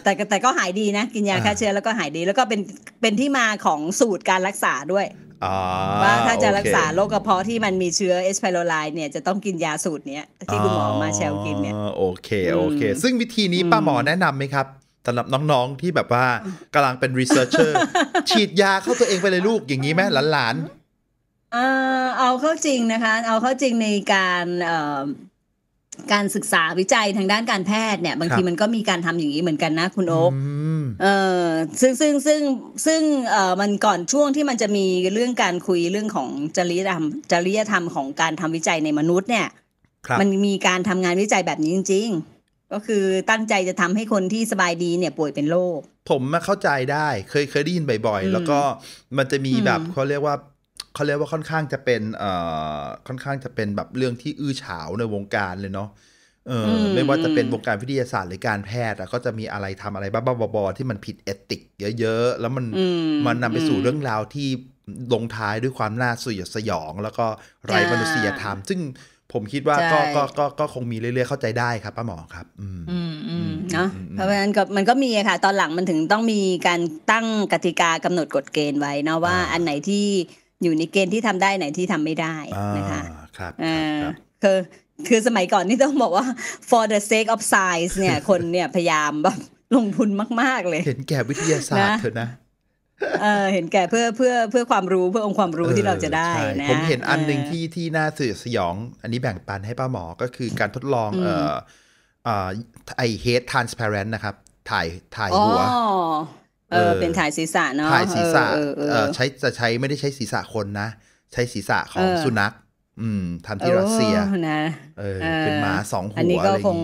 แต่แต่ก็หายดีนะ กินยาฆ่าเชื้อแล้วก็หายดี แล้วก็เป็น เป็นที่มาของสูตรการรักษาด้วยว่าถ้าจะรักษาโรคกระเพาะที่มันมีเชื้อเอสไพโรไลเนี่ย จะต้องกินยาสูตรเนี้ยที่คุณหมอมาแชลกินเนี่ยโอเค โอเค ซึ่งวิธีนี้ป้าหมอแนะนำไหมครับสำหรับน้องๆ ที่แบบว่ากำลังเป็นรีเสิร์ชเชอร์ฉีดยาเข้าตัวเองไปเลยลูก อย่างนี้ไหมหลานเอาเข้าจริงนะคะ เอาเข้าจริงในการการศึกษาวิจัยทางด้านการแพทย์เนี่ย บางทีมันก็มีการทำอย่างนี้เหมือนกันนะคุณโอ๊คซึ่งซึ่งซึ่งซึ่งมันก่อนช่วงที่มันจะมีเรื่องการคุยเรื่องของ จริยธรรมจริยธรรมของการทำวิจัยในมนุษย์เนี่ยมันมีการทำงานวิจัยแบบนี้จริง ๆ ก็คือตั้งใจจะทำให้คนที่สบายดีเนี่ยป่วยเป็นโรคผมมาเข้าใจได้เคยเคยได้ยินบ่อยๆแล้วก็มันจะมีแบบเขาเรียกว่าเขาเรียกว่าค่อนข้างจะเป็นเอ่อค่อนข้างจะเป็นแบบเรื่องที่อื้อฉาวในวงการเลยเนาะเออไม่ว่าจะเป็นวงการวิทยาศาสตร์หรือการแพทย์ก็จะมีอะไรทำอะไรบ้าๆบอๆที่มันผิดเอติกเยอะๆ แล้วมันมันนำไปสู่เรื่องราวที่ลงท้ายด้วยความน่าสยดสยอง แล้วก็ไร้มนุษยธรรม ซึ่งผมคิดว่าก็ก็ก็ก็คงมีเรื่อย ๆ เข้าใจได้ครับป้าหมอครับ อืมอืมเนาะเพราะฉะนั้นก็มันก็มีค่ะ ตอนหลังมันถึงต้องมีการตั้งกติกากำหนดกฎเกณฑ์ไว้นะว่า อันไหนที่อยู่ในเกณฑ์ที่ทำได้ไหนที่ทำไม่ได้นะคะครับคือคือสมัยก่อนนี่ต้องบอกว่า for the sake of science เนี่ย คนเนี่ยพยายามแบบลงทุนมากๆเลย เห็นแก่วิทยาศาสตร์เถอะนะเออเห็นแก่เพื่อเพื่อเพื่อความรู้เพื่อองค์ความรู้ที่เราจะได้นะผมเห็นอันหนึ่งที่ที่น่าสื่อสยอง อันนี้แบ่งปันให้ป้าหมอก็คือการทดลองเอ่อไอเฮดทรานสเปเรนต์นะครับ ถ่ายถ่ายหัวเออเป็นถ่ายศีรษะเนาะถ่ายศีรษะเออใช้จะใช้ไม่ได้ใช้ศีรษะคนนะ ใช้ศีรษะของสุนัข อืมทำที่รัสเซียนะ เออเป็นหมาสองหัวอันนี้ก็คง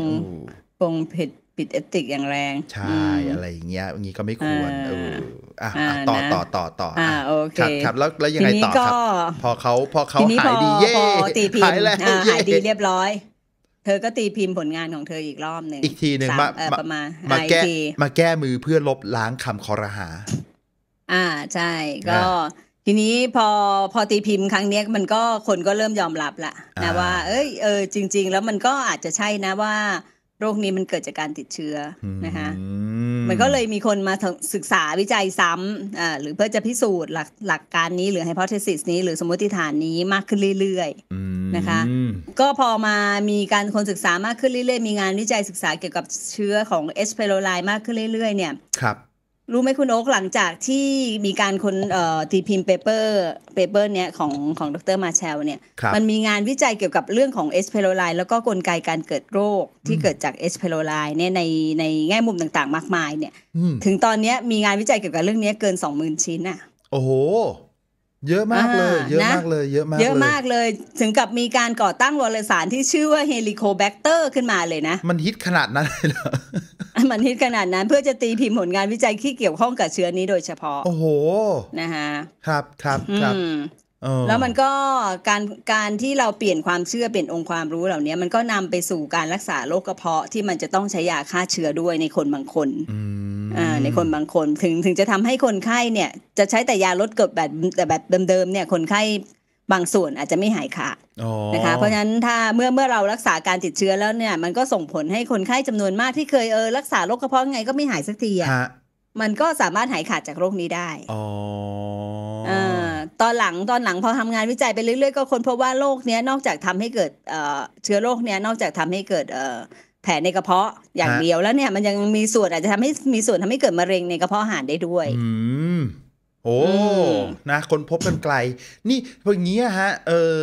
คงผิดผิดเอติกอย่างแรงใช่อะไรอย่างเงี้ยอย่างงี้ก็ไม่ควรเอออ่ะต่อต่อต่อต่ออ่ะโอเคครับแล้วแล้วยังไงต่อครับ พอเขาพอเขาหายดีเย่หายแล้วหายดีเรียบร้อยเธอ ก็ตีพิมพ์ผลงานของเธออีกรอบหนึ่ง อีกทีหนึ่งมามามามาแก้มาแก้มือเพื่อลบล้างคำคอรหา อ่า ใช่ ก็ทีนี้พอพอตีพิมพ์ครั้งนี้มันก็คนก็เริ่มยอมรับละนะว่าเอ้ยเออจริง ๆ แล้วมันก็อาจจะใช่นะว่าโรคนี้มันเกิดจากการติดเชื้อนะคะ มันก็เลยมีคนมาศึกษาวิจัยซ้ำอ่าหรือเพื่อจะพิสูจน์หลักหลักการนี้หรือไฮโพเทซิสนี้หรือสมมติฐานนี้มากขึ้นเรื่อยๆนะคะ ก็พอมามีการคนศึกษามากขึ้นเรื่อยๆ มีงานวิจัยศึกษาเกี่ยวกับเชื้อของเอสเปโรไลมากขึ้นเรื่อยๆเนี่ยครับรู้ไหมคุณโอ๊กหลังจากที่มีการคนตีพิมพ์เปเปอร์เปเปอร์เนี้ยของของดรมาแชล เนี่ย มันมีงานวิจัยเกี่ยวกับเรื่องของเอสเพโรไลแล้วก็กลไกการเกิดโรคที่เกิดจากเอสเพโรไลเนี่ยในในแง่มุมต่าง ๆ มากมาย เนี่ยถึงตอนนี้มีงานวิจัยเกี่ยวกับเรื่องนี้เกินสอหมื่นชิ้นอะโอ้โหเยอะมากเลย เยอะมากเลยเยอะมากเยอะมากเลย ถึงกับมีการก่อตั้งวารสารที่ชื่อว่าเฮลิโคแบคเตอร์ขึ้นมาเลยนะ มันฮิตขนาดนั้นเลยเหรอมันฮิตขนาดนั้นเพื่อจะตีพิมพ์ผลงานวิจัยที่เกี่ยวข้องกับเชื้อนี้โดยเฉพาะโอ้โหนะคะครับครับครับแล้วมันก็การการที่เราเปลี่ยนความเชื่อเปลี่ยนองค์ความรู้เหล่านี้ มันก็นำไปสู่การรักษาโรคกระเพาะที่มันจะต้องใช้ยาฆ่าเชื้อด้วยในคนบางคนในคนบางคน ถึงถึงจะทำให้คนไข้เนี่ย จะใช้แต่ยาลดกรดแบบแต่แบบเดิมๆเนี่ยคนไข้บางส่วนอาจจะไม่หายขาดนะคะ เพราะฉะนั้นถ้าเมื่อเมื่อเรารักษาการติดเชื้อแล้วเนี่ย มันก็ส่งผลให้คนไข้จำนวนมากที่เคยเออรักษาโรคกระเพาะไงก็ไม่หายสักทีอ่ะมันก็สามารถหายขาดจากโรคนี้ได้อ๋อตอนหลังตอนหลังพอทำงานวิจัยไปเรื่อยๆก็คนพบว่าโรคเนี้ยนอกจากทำให้เกิดเชื้อโรคเนี้ยนอกจากทำให้เกิดแผลในกระเพาะอย่างเดียวแล้วเนี่ยมันยังมีส่วนอาจจะทำให้มีส่วนทำให้เกิดมะเร็งในกระเพาะอาหารได้ด้วยโอ้ นะคนพบกันไกล นี่พวกนี้ฮะ เออ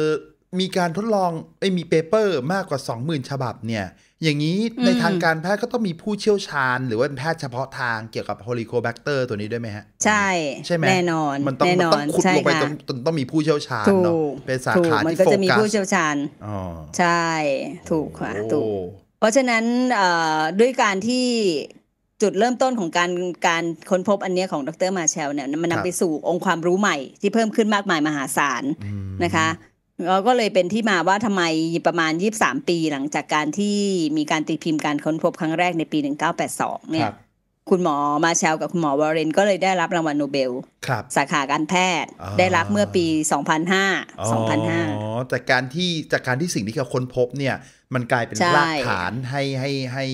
มีการทดลองไม้มีเปเปอร์มากกว่า20,000ฉบับเนี่ย อย่างนี้ ในทางการแพทย์ก็ต้องมีผู้เชี่ยวชาญ หรือว่าเป็นแพทย์เฉพาะทางเกี่ยวกับโฮลิโคแบคเตอร์ตัวนี้ด้วยไหมฮะ ใช่ ใช่ไหมแน่นอน มันต้องมันต้องขุดลงไปต้องต้องมีผู้เชี่ยวชาญเนาะเป็นสาขาที่โฟกัสมันก็จะมีผู้เชี่ยวชาญ อ๋อ ใช่ ถูกค่ะถูก เพราะฉะนั้นด้วยการที่จุดเริ่มต้นของการการค้นพบอันนี้ของดรมาเชลเนี่ยมันนำไปสู่องค์ความรู้ใหม่ ที่เพิ่มขึ้นมากมายมหาศาลนะคะเราก็เลยเป็นที่มาว่าทำไมประมาณ 23 ปีหลังจากการที่มีการตีพิมพ์การค้นพบครั้งแรกในปี1982เนี่ยคุณหมอมาเชลกับคุณหมอวอร์เรนก็เลยได้รับรางวัลโนเบล ครับ สาขาการแพทย์ ได้รับเมื่อปี 2005 2005 อ๋อจากการที่จากการที่สิ่งที่เขาค้นพบเนี่ย มันกลายเป็นรากฐานให้ให้ให้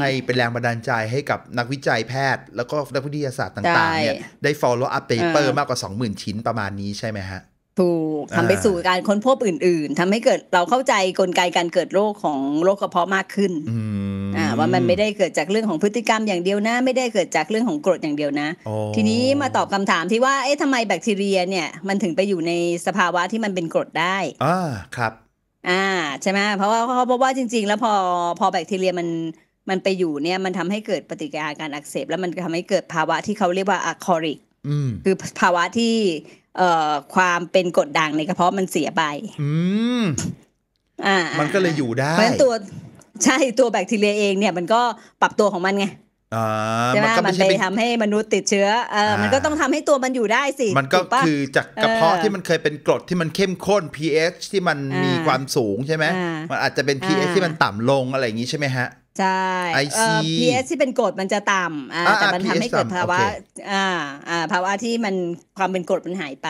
ให้เป็นแรงบันดาลใจให้กับนักวิจัยแพทย์ แล้วก็นักวิทยาศาสตร์ต่างๆเนี่ยได้ follow up paper มากกว่า 20,000 ชิ้นประมาณนี้ใช่ไหมฮะถูกทำไปสู่การค้นพบอื่น ๆ ทำให้เกิดเราเข้าใจกลไกการเกิดโรคของโรคกระเพาะมากขึ้นอ่าว่ามันไม่ได้เกิดจากเรื่องของพฤติกรรมอย่างเดียวนะไม่ได้เกิดจากเรื่องของกรดอย่างเดียวนะ ทีนี้มาตอบคำถามที่ว่าเอ๊ะทำไมแบคทีเรียเนี่ยมันถึงไปอยู่ในสภาวะที่มันเป็นกรดได้อ่าครับอ่าใช่ไหมเพราะว่าเขาพบว่าจริงๆ แล้วพอพอแบคทีเรียมันมันไปอยู่เนี่ยมันทำให้เกิดปฏิกิริยาการอักเสบ แล้วมันทำให้เกิดภาวะที่เขาเรียกว่าอะคอริกคือภาวะที่ความเป็นกดดังในกระเพาะมันเสียไปอืมอ่ามันก็เลยอยู่ได้เพราะตัวใช่ตัวแบคทีเรียเองเนี่ยมันก็ปรับตัวของมันไงใช่ไหมมันไปทำให้มนุษย์ติดเชื้อเออมันก็ต้องทำให้ตัวมันอยู่ได้สิ มันก็คือจากกระเพาะที่มันเคยเป็นกรดที่มันเข้มข้น pH ที่มันมีความสูงใช่ไหมมันอาจจะเป็น pH ที่มันต่ำลงอะไรอย่างนี้ใช่ไหมฮะใช่ไอซีพีเอสที่เป็นกรดมันจะต่ำแต่มันทำให้ เกิดภาวะภาวะที่มันความเป็นกรดมันหายไป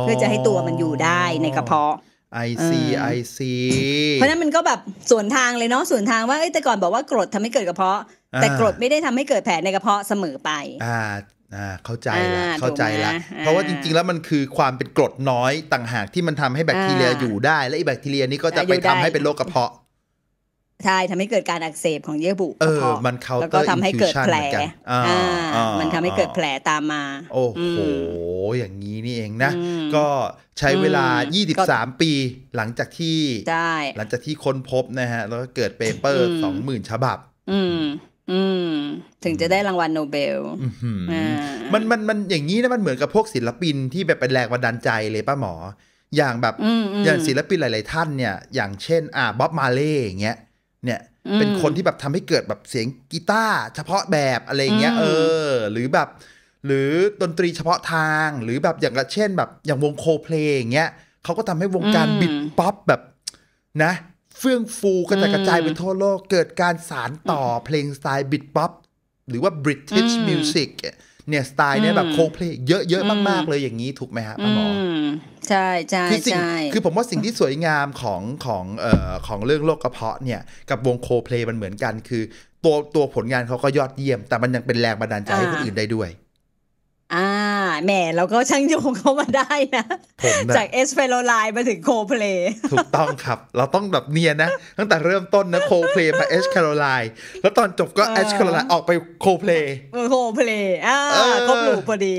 เพื่อจะให้ตัวมันอยู่ได้ในกระเพาะไอซีไอซีเพราะนั้นมันก็แบบสวนทางเลยเนาะสวนทางว่าแต่ก่อนบอกว่ากรดทำให้เกิดกระเพาะ แต่กรดไม่ได้ทำให้เกิดแผลในกระเพาะเสมอไปอ่าอ่าเข้าใจละเข้าใจละเพราะว่าจริงๆ แล้วมันคือความเป็นกรดน้อยต่างหากที่มันทำให้แบคทีเรียอยู่ได้ และอแบคทีเรียนี้ก็จะไปทำให้เป็นโรคกระเพาะใช่ทำให้เกิดการอักเสบของเยื่อบุเออ มันเขาแล้วก็ทำให้เกิดแผลอ่ามันทำให้เกิดแผลตามมา โอ้โหอย่างนี้นี่เองนะ ก็ใช้เวลา 23 ปี หลังจากที่หลังจากที่ค้นพบนะฮะ แล้วก็เกิดเปเปอร์ 20,000 ฉบับ อืมอืม ถึงจะได้รางวัลโนเบล มันมันมันอย่างนี้นะ มันเหมือนกับพวกศิลปินที่แบบเป็นแรงบันดาลใจเลยป้าหมอ อย่างแบบอย่างศิลปินหลาย ๆ ท่านเนี่ย อย่างเช่น อ่าบ๊อบ มาเล่ อย่างเงี้ยเนี่ยเป็นคนที่แบบทำให้เกิดแบบเสียงกีตาร์เฉพาะแบบอะไรเงี้ยเออหรือแบบหรือดนตรีเฉพาะทางหรือแบบอย่างเช่นแบบอย่างวงโคเพลงเงี้ยเขาก็ทำให้วงการบิดป๊อปแบบนะเฟื่องฟูกระจายกระจายไปทั่วโลก เกิดการสารต่อเพลงสไตล์บิดป๊อป หรือว่าบริ t i s h music เนี่ยเนี่ย สไตล์เนี่ย แบบโคเพลงเยอะ ๆ มาก ๆ เลยอย่างนี้ถูกไหมฮะป้าหมอใช่ใช่คือสิ่งคือผมว่าสิ่งที่สวยงามของของเอ่อ ของ เรื่องโลกกระเพาะเนี่ย กับวงโคเพลมันเหมือนกัน คือตัวตัวผลงานเขาก็ยอดเยี่ยม แต่มันยังเป็นแรงบันดาลใจให้คนอื่นได้ด้วยอ่าแม่เราก็ช่างโยงเขามาได้นะ จากเอสเฟโรไลน์มาถึงโคเพลถูกต้องครับ เราต้องแบบเนียนนะ ตั้งแต่เริ่มต้นนะโคเพลมาเอสแคโรไลน์แล้วตอนจบก็เอสแคโรไลน์ออกไปโคเพลโคเพลอ่าครบหลูพอดี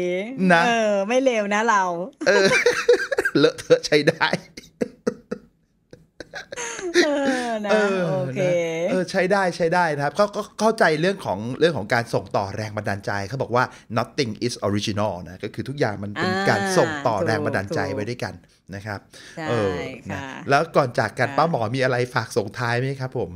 นะเออ ไม่เลวนะเรา เออเลอะเทอะใช้ได้เออโอเคเออใช้ได้ใช้ได้นะครับก็เข้าใจเรื่องของเรื่องของการส่งต่อแรงบันดาลใจเขาบอกว่า nothing is original นะก็คือทุกอย่างมันเป็นการส่งต่อแรงบันดาลใจไว้ด้วยกันนะครับเออนะแล้วก่อนจากกันป้าหมอมีอะไรฝากส่งท้ายไหมครับผม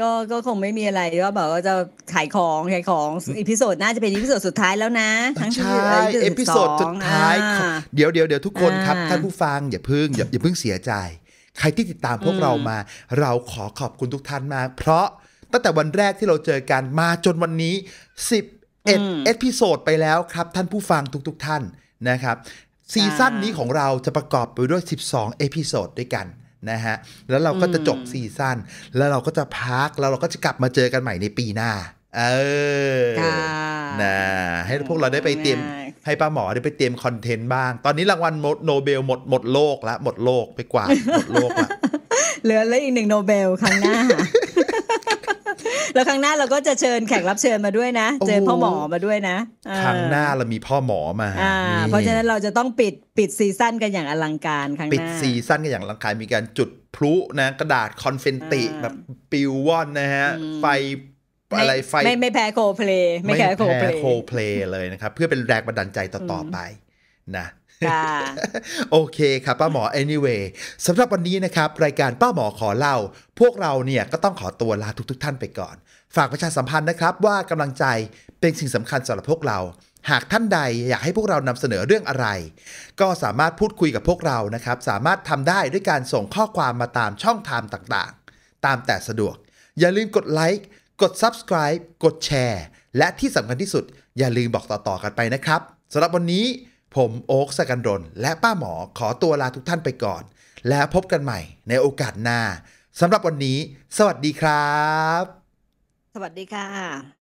ก็ก็คงไม่มีอะไรก็บอกว่าจะขายของขายของอีพิโซดน่าจะเป็นอีพิโซดสุดท้ายแล้วนะทั้งที่เอพิโซดสุดท้าย เดี๋ยวเดี๋ยวเดี๋ยวทุกคนครับท่านผู้ฟังอย่าพึ่ง อย่าอย่าพึ่งเสียใจใครที่ติดตามพวกเรามา เราขอขอบคุณทุกท่านมากเพราะตั้งแต่วันแรกที่เราเจอกันมาจนวันนี้10เอ็ดเอพิโซดไปแล้วครับท่านผู้ฟังทุกๆทท่านนะครับซีซั่นนี้ของเราจะประกอบไปด้วย 12เอพิโซดด้วยกันนะฮะแล้วเราก็จะจบซีซั่นแล้วเราก็จะพักแล้วเราก็จะกลับมาเจอกันใหม่ในปีหน้าเออนะให้พวกเราได้ไปเตรียมให้ป้าหมอได้ไปเตรียมคอนเทนต์บ้าง ตอนนี้รางวัลโนเบลหมดหมดโลกละหมดโลกไปกว่าหมดโลกละเหลือเลยอีกหนึ่งโนเบลครั้งหน้าแล้วครั้งหน้าเราก็จะเชิญแขกรับเชิญมาด้วยนะ เจอพ่อหมอมาด้วยนะครั้งหน้าเรามีพ่อหมอมาเพราะฉะนั้นเราจะต้องปิดปิดซีซั่นกันอย่างอลังการครั้งหน้า ปิดซีซั่นกันอย่างอลังการมีการจุดพลุนะ กระดาษคอนเฟนติแบบปิวว่อนนะฮะไฟอะไรไฟไม่ไม่แพ้โคเพลย์ไม่แพ้โคเพลย์เลยนะครับ เพื่อเป็นแรงบันดาลใจต่อไปนะโอเคครับ ป้าหมอ anyway สำหรับวันนี้นะครับ รายการป้าหมอขอเล่า พวกเราเนี่ยก็ต้องขอตัวลาทุกทท่านไปก่อน ฝากประชาสัมพันธ์นะครับ ว่ากำลังใจเป็นสิ่งสำคัญสำหรับพวกเรา หากท่านใดอยากให้พวกเรานำเสนอเรื่องอะไร ก็สามารถพูดคุยกับพวกเรานะครับสามารถทำได้ด้วยการส่งข้อความมาตามช่องทางต่าง ๆ ตามแต่สะดวก อย่าลืมกดไลค์กด subscribe กดแชร์ และที่สำคัญที่สุดอย่าลืมบอกต่อ ๆ กันไปนะครับสำหรับวันนี้ ผม โอ๊คสกันดนและป้าหมอขอตัวลาทุกท่านไปก่อน แล้วพบกันใหม่ในโอกาสหน้าสำหรับวันนี้ สวัสดีครับ สวัสดีค่ะ